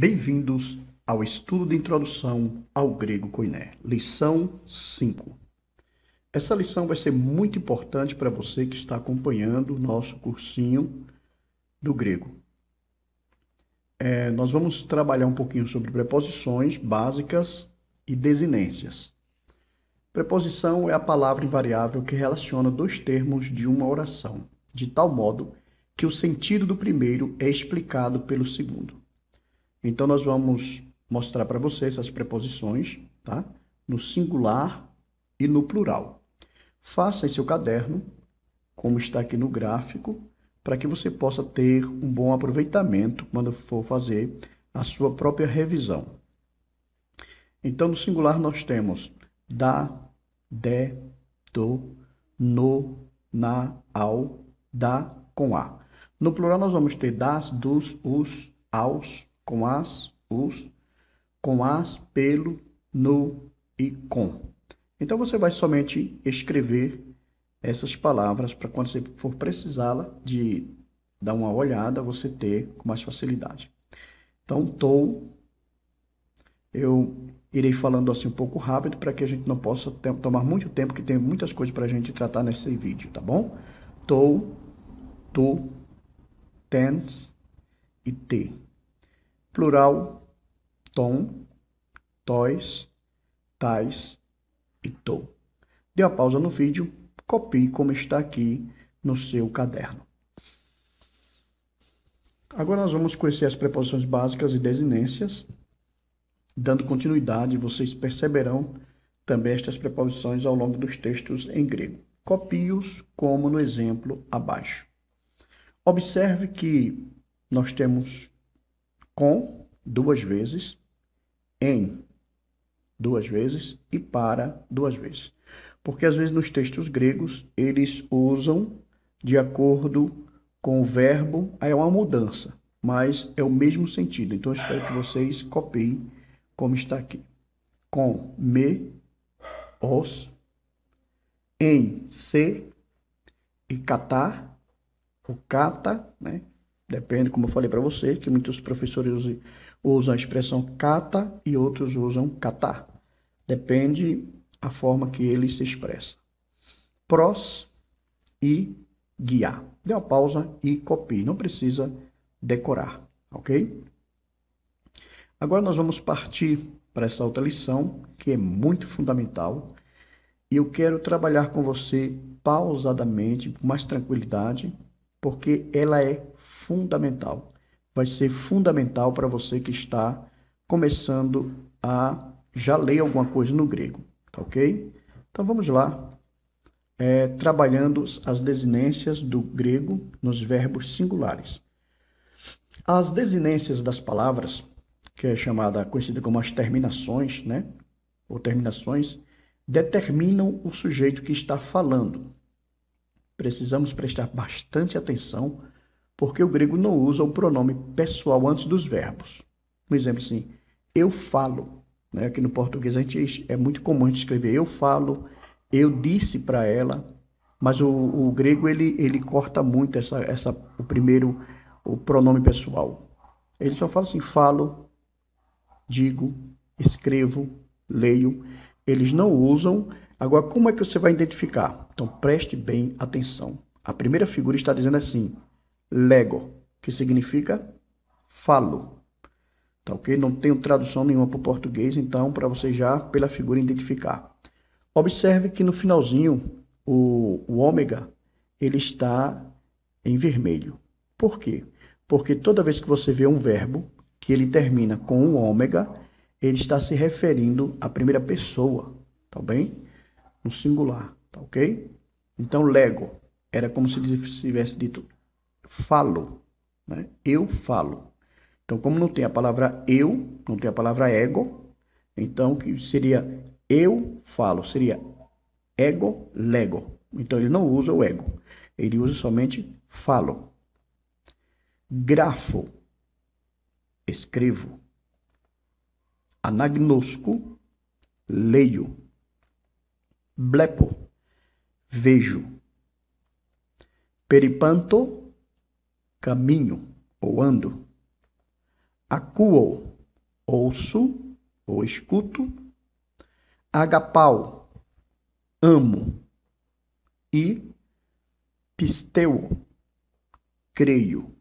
Bem-vindos ao estudo de introdução ao grego koiné, lição 5. Essa lição vai ser muito importante para você que está acompanhando o nosso cursinho do grego. É, nós vamos trabalhar um pouquinho sobre preposições básicas e desinências. Preposição é a palavra invariável que relaciona dois termos de uma oração, de tal modo que o sentido do primeiro é explicado pelo segundo. Então, nós vamos mostrar para vocês as preposições, tá? No singular e no plural. Faça em seu caderno, como está aqui no gráfico, para que você possa ter um bom aproveitamento quando for fazer a sua própria revisão. Então, no singular, nós temos da, de, do, no, na, ao, da com a. No plural, nós vamos ter das, dos, os, aos, com as, os, com as, pelo, no e com. Então você vai somente escrever essas palavras para quando você for precisá-la de dar uma olhada, você ter com mais facilidade. Então, estou eu irei falando assim um pouco rápido para que a gente não possa tomar muito tempo, que tem muitas coisas para a gente tratar nesse vídeo, tá bom? Tou, tu, tens e te plural, tom, tos, tais e tou. Dê a pausa no vídeo, copie como está aqui no seu caderno. Agora nós vamos conhecer as preposições básicas e desinências. Dando continuidade, vocês perceberão também estas preposições ao longo dos textos em grego. Copie-os como no exemplo abaixo. Observe que nós temos com duas vezes, em duas vezes e para duas vezes. Porque às vezes nos textos gregos eles usam de acordo com o verbo, aí é uma mudança, mas é o mesmo sentido. Então espero que vocês copiem como está aqui. Com me, os, em se e catar, o cata, né? Depende, como eu falei para você, que muitos professores usam a expressão cata e outros usam catar. Depende a forma que ele se expressa. Prós e guiar. Dê uma pausa e copie. Não precisa decorar, ok? Agora nós vamos partir para essa outra lição, que é muito fundamental. E eu quero trabalhar com você pausadamente, com mais tranquilidade, porque ela é fundamental. Vai ser fundamental para você que está começando a já ler alguma coisa no grego, tá ok? Então vamos lá. É, trabalhando as desinências do grego nos verbos singulares. As desinências das palavras, que é chamada conhecida como as terminações, né? Ou terminações, determinam o sujeito que está falando precisamos prestar bastante atenção, porque o grego não usa o pronome pessoal antes dos verbos. Um exemplo assim, eu falo. Né? Aqui no português a gente, é muito comum a gente escrever eu falo, eu disse para ela, mas o, o, grego ele, ele corta muito essa, essa, o primeiro o pronome pessoal. Ele só fala assim, falo, digo, escrevo, leio. Eles não usam Agora, como é que você vai identificar? Então, preste bem atenção. A primeira figura está dizendo assim: lego, que significa falo. Tá ok? Não tenho tradução nenhuma para o português, então, para você já, pela figura, identificar. Observe que no finalzinho, o, o ômega, ele está em vermelho. Por quê? Porque toda vez que você vê um verbo que ele termina com um ômega, ele está se referindo à primeira pessoa, tá bem? no singular, tá ok? Então, lego era como se tivesse dito falo, né? Eu falo. Então, como não tem a palavra eu, não tem a palavra ego, então que seria eu falo, seria ego lego. Então, ele não usa o ego, ele usa somente falo. Grafo, escrevo. Anagnosco, leio blepo, vejo. Peripanto, caminho ou ando. Acuo, ouço ou escuto. Agapau, amo. E pisteu, creio.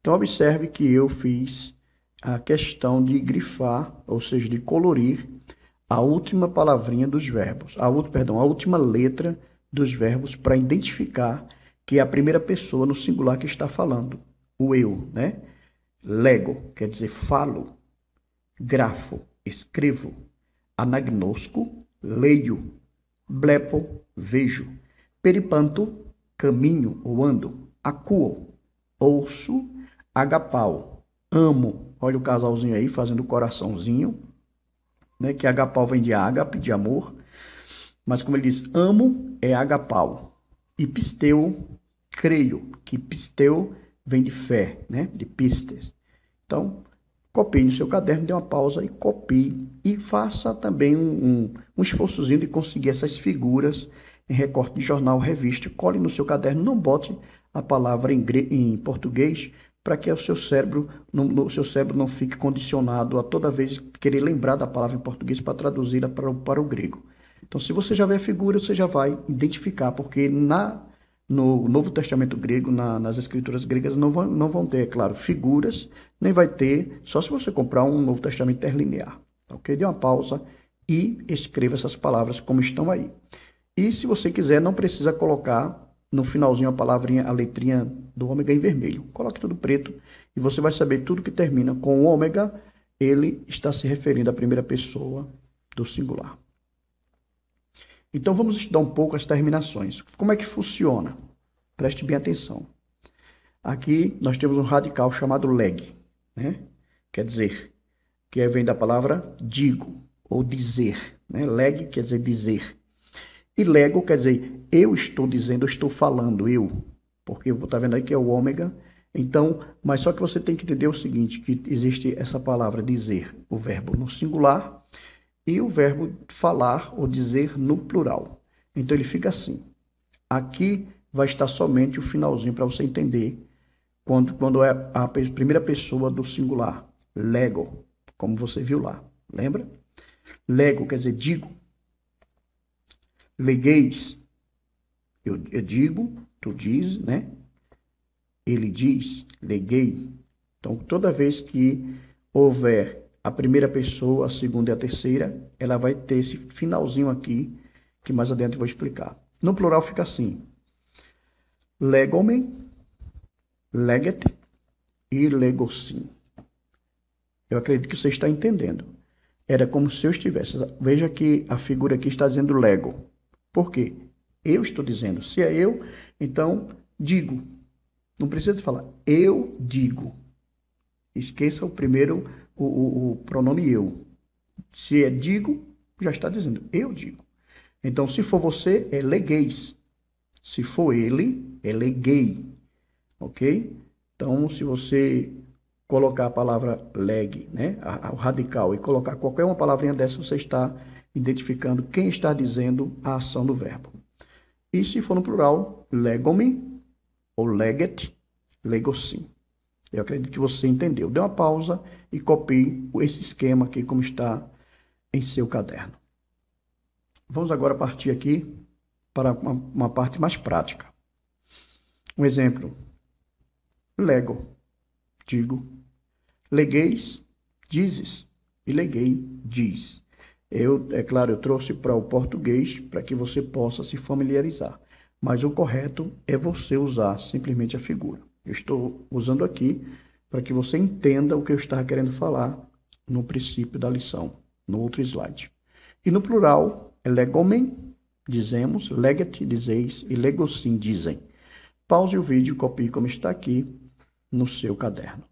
Então, observe que eu fiz a questão de grifar, ou seja, de colorir a última palavrinha dos verbos, a, perdão, a última letra dos verbos para identificar que é a primeira pessoa no singular que está falando, o eu, né? Lego quer dizer falo, grafo, escrevo, anagnosco, leio, blepo, vejo, peripanto, caminho ou ando, acuo, ouço, agapau, amo. Olha o casalzinho aí fazendo coraçãozinho né? Que agapau vem de ágape, de amor. Mas como ele diz, amo é agapau. E pisteu, creio, que pisteu vem de fé, né? De pistes. Então, copie no seu caderno, dê uma pausa e copie. E faça também um, um, um esforçozinho de conseguir essas figuras em recorte de jornal, revista. Cole no seu caderno, não bote a palavra em, em português, para que o seu cérebro, não, o seu cérebro não fique condicionado a toda vez querer lembrar da palavra em português para traduzi-la para, para o grego. Então, se você já vê a figura, você já vai identificar, porque na no Novo Testamento grego, na, nas escrituras gregas, não vão, não vão ter, é claro, figuras, nem vai ter, só se você comprar um Novo Testamento interlinear. Tá ok? Dê uma pausa e escreva essas palavras como estão aí. E se você quiser, não precisa colocar no finalzinho a palavrinha, a letrinha do ômega em vermelho. Coloque tudo preto e você vai saber tudo que termina com ômega, ele está se referindo à primeira pessoa do singular. Então vamos estudar um pouco as terminações. Como é que funciona? Preste bem atenção. Aqui nós temos um radical chamado leg, né? Quer dizer, que vem da palavra digo ou dizer, né? Leg quer dizer dizer. E lego quer dizer eu estou dizendo, eu estou falando, eu, porque está vendo aí que é o ômega. Então, mas só que você tem que entender o seguinte, que existe essa palavra dizer, o verbo no singular e o verbo falar ou dizer no plural. Então ele fica assim. Aqui vai estar somente o finalzinho para você entender quando, quando é a primeira pessoa do singular. Lego, como você viu lá, lembra? Lego quer dizer digo. Legueis, eu, eu digo, tu diz, né? Ele diz, leguei. Então, toda vez que houver a primeira pessoa, a segunda e a terceira, ela vai ter esse finalzinho aqui, que mais adiante eu vou explicar. No plural fica assim: legomen, leget e legocin. Eu acredito que você está entendendo. Era como se eu estivesse. Veja que a figura aqui está dizendo lego. Por quê? Eu estou dizendo. Se é eu, então digo. Não precisa falar eu digo. Esqueça o primeiro, o, o, o pronome eu. Se é digo, já está dizendo eu digo. Então, se for você, é legueis. Se for ele, é leguei. Ok? Então, se você colocar a palavra leg, né, o radical, e colocar qualquer uma palavrinha dessa, você está identificando quem está dizendo a ação do verbo. E se for no plural, legome ou leget, legosim. Eu acredito que você entendeu. Dê uma pausa e copie esse esquema aqui como está em seu caderno. Vamos agora partir aqui para uma, uma parte mais prática. Um exemplo. Lego, digo. Legueis, dizes. E leguei, diz. Eu, é claro, eu trouxe para o português para que você possa se familiarizar. Mas o correto é você usar simplesmente a figura. Eu estou usando aqui para que você entenda o que eu estava querendo falar no princípio da lição, no outro slide. E no plural, é dizemos, legat, dizeis, e legocin, dizem. Pause o vídeo, e copie como está aqui no seu caderno.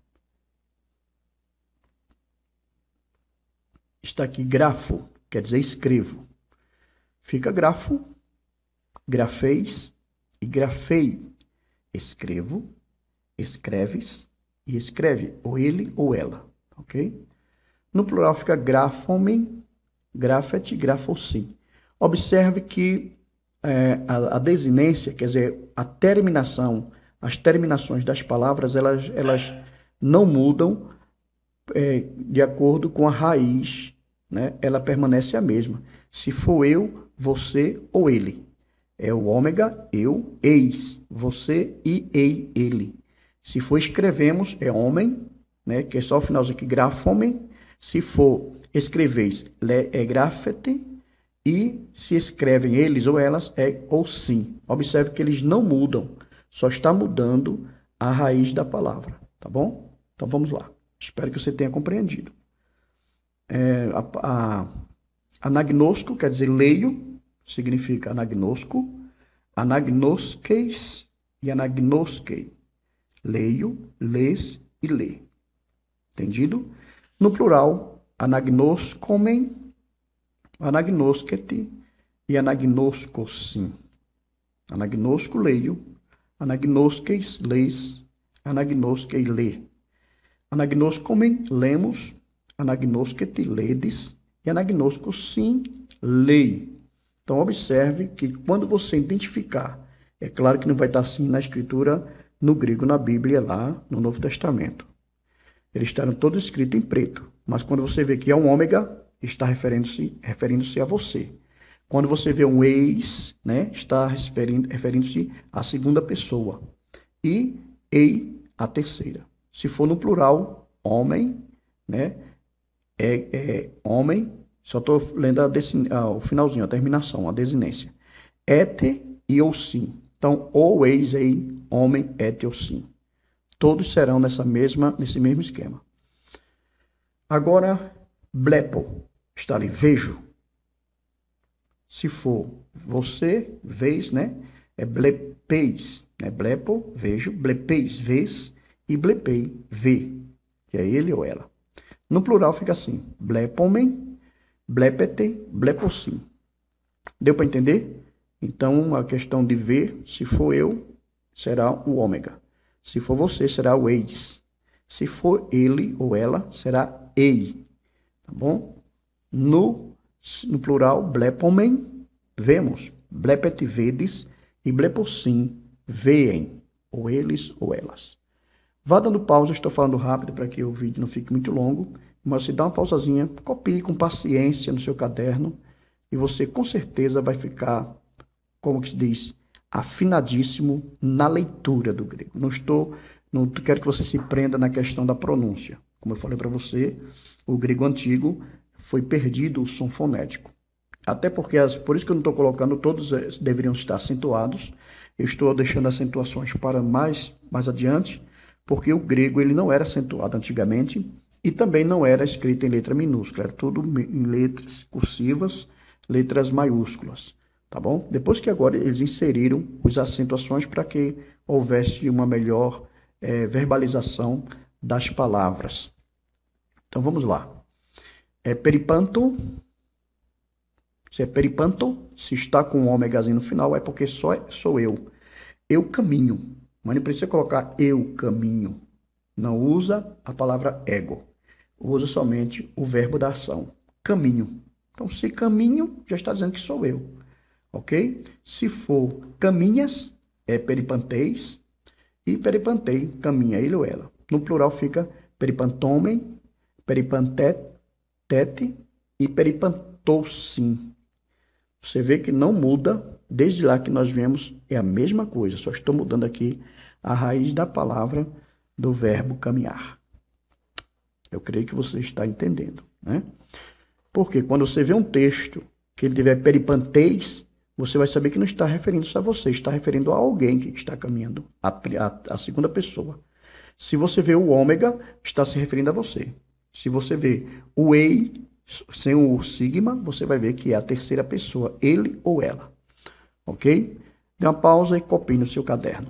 está aqui grafo, quer dizer escrevo. Fica grafo, grafeis e grafei. Escrevo, escreves e escreve, ou ele ou ela, ok? No plural fica grafomem, grafete grafo grafosim. Observe que é, a, a desinência, quer dizer, a terminação, as terminações das palavras, elas, elas não mudam é, de acordo com a raiz né, ela permanece a mesma. Se for eu, você ou ele. É o ômega, eu, eis, você e ei, ele. Se for escrevemos, é homem, né, que é só o finalzinho que grafo homem. Se for escreveis, le, é grafete. E se escrevem eles ou elas, é ou sim. Observe que eles não mudam, só está mudando a raiz da palavra, tá bom? Então vamos lá. Espero que você tenha compreendido é, a, a, anagnosco quer dizer leio, significa anagnosco, anagnoskeis e anagnoskei. Leio, lês e lê. Entendido? No plural, anagnoscomen, anagnosquete e anagnoscosim. Anagnosco, leio, anagnoskeis, leis, anagnoskei, lê. Anagnoscomen, lemos, anagnósquete ledes e anagnósco sim lei. Então, observe que quando você identificar, é claro que não vai estar assim na escritura no grego, na Bíblia, lá no Novo Testamento. Eles estarão todos escritos em preto. Mas quando você vê que é um ômega, está referindo-se referindo a você. Quando você vê um ex, né, está referindo-se referindo à segunda pessoa. E ei, a terceira. Se for no plural, homem, né, é, é homem, só estou lendo a desin, a, o finalzinho, a terminação, a desinência. Et e ou sim. Então, ou eis aí, homem, et ou sim. Todos serão nessa mesma, nesse mesmo esquema. Agora, blepo, está ali, vejo. Se for você, vez, né? É blepeis, né? Blepo, vejo, blepeis, vez e blepei, vê, que é ele ou ela. No plural fica assim: blepomen, blepete, blepocim. Deu para entender? Então, a questão de ver, se for eu, será o ômega. Se for você, será o eis. Se for ele ou ela, será ei. Tá bom? No, no plural, blepomen, vemos. Blepete vedes e blepocim, veem. Ou eles ou elas. Vá dando pausa, estou falando rápido para que o vídeo não fique muito longo, mas se dá uma pausazinha, copie com paciência no seu caderno e você com certeza vai ficar, como que se diz, afinadíssimo na leitura do grego. Não estou, não quero que você se prenda na questão da pronúncia. Como eu falei para você, o grego antigo foi perdido o som fonético. Até porque, as, por isso que eu não estou colocando, todos eh, deveriam estar acentuados. Eu estou deixando acentuações para mais, mais adiante porque o grego ele não era acentuado antigamente e também não era escrito em letra minúscula, era tudo em letras cursivas, letras maiúsculas, tá bom? Depois que agora eles inseriram as acentuações para que houvesse uma melhor é, verbalização das palavras. Então vamos lá. É peripanto. Se é peripanto, se está com um ômegazinho no final, é porque só é, sou eu. Eu caminho. Mas não precisa colocar eu caminho. Não usa a palavra ego. Usa somente o verbo da ação. Caminho. Então, se caminho, já está dizendo que sou eu. Ok? Se for caminhas, é peripanteis. E peripantei, caminha ele ou ela. No plural fica peripantomem, peripantete e peripantoussim. Você vê que não muda. Desde lá que nós viemos, é a mesma coisa. Só estou mudando aqui a raiz da palavra do verbo caminhar. Eu creio que você está entendendo, né? Porque quando você vê um texto que ele tiver peripanteis, você vai saber que não está referindo-se a você, está referindo a alguém que está caminhando, a, a, a segunda pessoa. Se você vê o ômega, está se referindo a você. Se você vê o ei, sem o sigma, você vai ver que é a terceira pessoa, ele ou ela. Ok? Dê uma pausa e copie no seu caderno.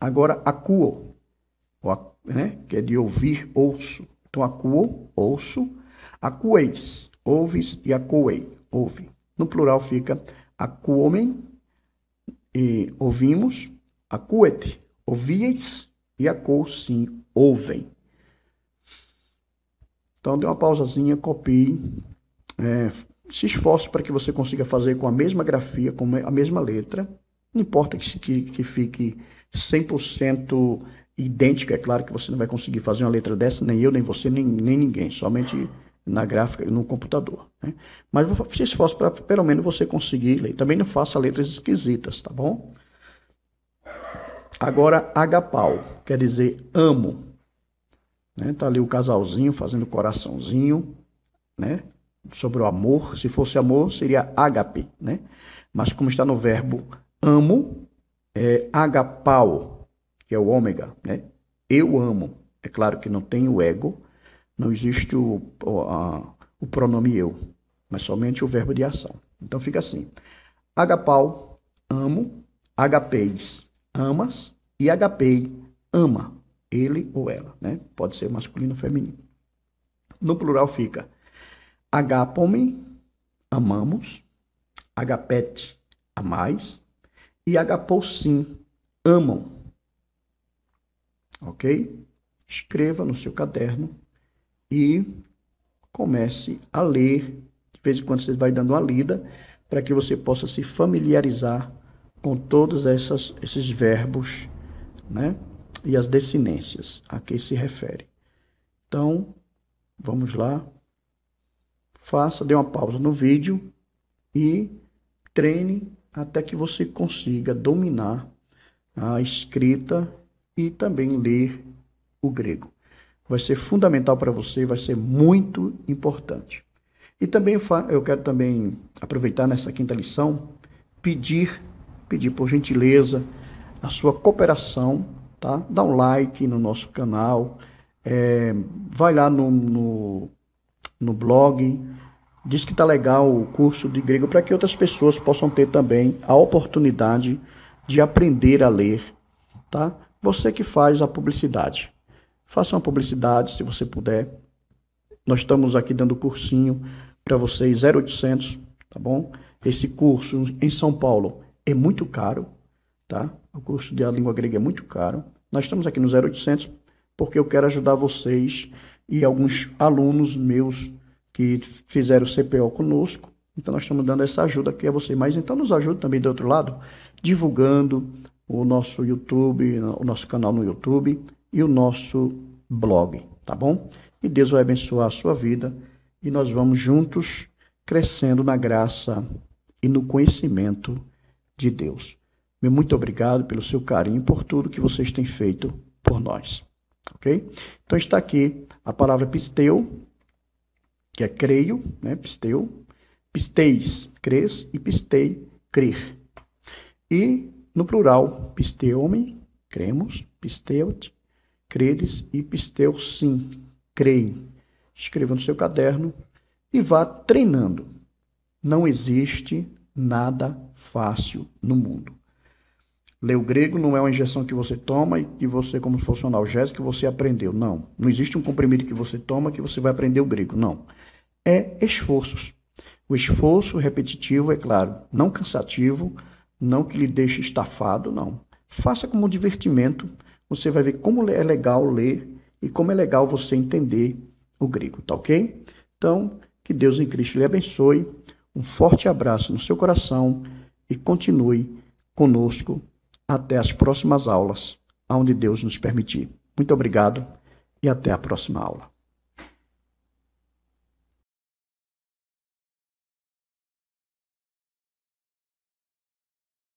Agora, acuo, né? que é de ouvir, ouço. Então, acuo, ouço. Acueis, ouves e acuei, ouve. No plural fica acuomem e ouvimos, acuete, ouvieis e acou sim, ouvem. Então, dê uma pausazinha, copie, é, se esforce para que você consiga fazer com a mesma grafia, com a mesma letra. Não importa que, que, que fique 100% idêntica. É claro que você não vai conseguir fazer uma letra dessa, nem eu, nem você, nem, nem ninguém, somente na gráfica, no computador. Né? Mas se esforce para pelo menos você conseguir ler. Também não faça letras esquisitas, tá bom? Agora, agapau, quer dizer amo. Né? Tá ali o casalzinho fazendo coraçãozinho, né? Sobre o amor. Se fosse amor, seria ágape, né? Mas como está no verbo amo, é, agapau, que é o ômega, né? Eu amo. É claro que não tem o ego, não existe o, o, a, o pronome eu, mas somente o verbo de ação. Então fica assim: agapau, amo, agapeis, amas, e agapei, ama, ele ou ela, né? Pode ser masculino ou feminino. No plural fica agapome, amamos, agapete, amais, e sim amam. Ok? Escreva no seu caderno e comece a ler. De vez em quando você vai dando uma lida para que você possa se familiarizar com todos essas, esses verbos né? e as desinências a que se refere. Então, vamos lá. Faça, dê uma pausa no vídeo e treine até que você consiga dominar a escrita e também ler o grego. Vai ser fundamental para você, vai ser muito importante. E também eu quero também aproveitar nessa quinta lição pedir, pedir por gentileza a sua cooperação, tá? Dá um like no nosso canal, é, vai lá no, no, no blog, diz que está legal o curso de grego para que outras pessoas possam ter também a oportunidade de aprender a ler, tá? Você que faz a publicidade, faça uma publicidade se você puder. Nós estamos aqui dando cursinho para vocês 0800, tá bom? Esse curso em São Paulo é muito caro, tá? O curso de a língua grega é muito caro. Nós estamos aqui no 0800 porque eu quero ajudar vocês e alguns alunos meus que fizeram o CPO conosco. Então nós estamos dando essa ajuda aqui a vocês. Mas então nos ajude também do outro lado, divulgando o nosso YouTube, o nosso canal no YouTube e o nosso blog, tá bom? E Deus vai abençoar a sua vida e nós vamos juntos crescendo na graça e no conhecimento de Deus. Meu muito obrigado pelo seu carinho, por tudo que vocês têm feito por nós, ok? Então está aqui a palavra pisteu, que é creio, né, pisteu, pisteis, cres e pistei, crer. E no plural, pisteume, cremos, pisteut, credes e pisteu sim, creio. Escreva no seu caderno e vá treinando. Não existe nada fácil no mundo. Ler o grego não é uma injeção que você toma e que você, como se fosse um analgésico, você aprendeu. Não. Não existe um comprimido que você toma que você vai aprender o grego. Não é esforços. O esforço repetitivo, é claro, não cansativo, não que lhe deixe estafado, não. Faça como um divertimento, você vai ver como é legal ler e como é legal você entender o grego, tá ok? Então, que Deus em Cristo lhe abençoe, um forte abraço no seu coração e continue conosco até as próximas aulas, aonde Deus nos permitir. Muito obrigado e até a próxima aula.